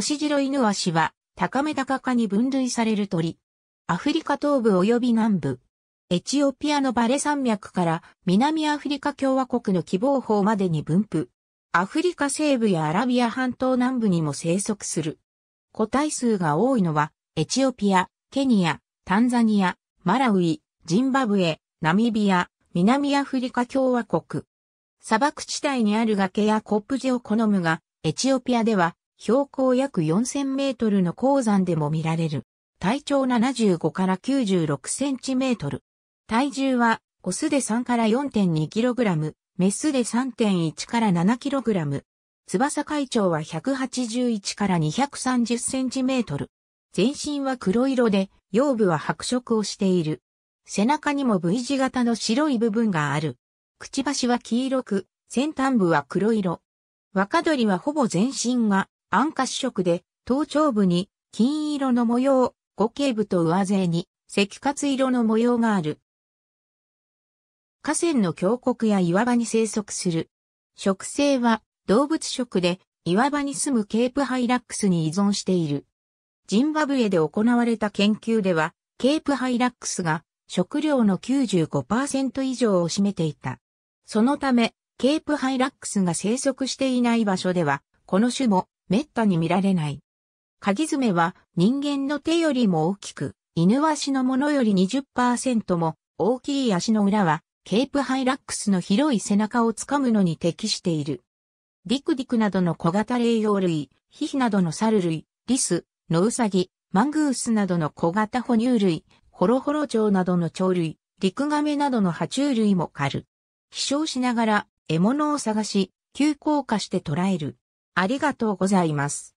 シジロイヌワシは、高め高かに分類される鳥。アフリカ東部及び南部。エチオピアのバレ山脈から南アフリカ共和国の希望法までに分布。アフリカ西部やアラビア半島南部にも生息する。個体数が多いのは、エチオピア、ケニア、タンザニア、マラウイ、ジンバブエ、ナミビア、南アフリカ共和国。砂漠地帯にある崖やコップ地を好むが、エチオピアでは標高約4000メートルの鉱山でも見られる。体長75から96センチメートル。体重は、オスで3から4.2キログラム、メスで3.1から7キログラム。翼海長は181から230センチメートル。全身は黒色で、腰部は白色をしている。背中にも V 字型の白い部分がある。くちばしは黄色く、先端部は黒色。若鳥はほぼ全身が暗褐色で、頭頂部に金色の模様、五頸部と上背に赤褐色の模様がある。河川の峡谷や岩場に生息する。植生は動物食で岩場に住むケープハイラックスに依存している。ジンバブエで行われた研究では、ケープハイラックスが食料の95%以上を占めていた。そのため、ケープハイラックスが生息していない場所では、この種も滅多に見られない。鍵爪は人間の手よりも大きく、犬足のものより20%も大きい足の裏は、ケープハイラックスの広い背中をつかむのに適している。ディクディクなどの小型霊用類、ヒヒなどの猿類、リス、ノウサギ、マングースなどの小型哺乳類、ホロホロ鳥などの鳥類、リクガメなどの爬虫類も狩る。飛翔しながら獲物を探し、急降下して捕らえる。ありがとうございます。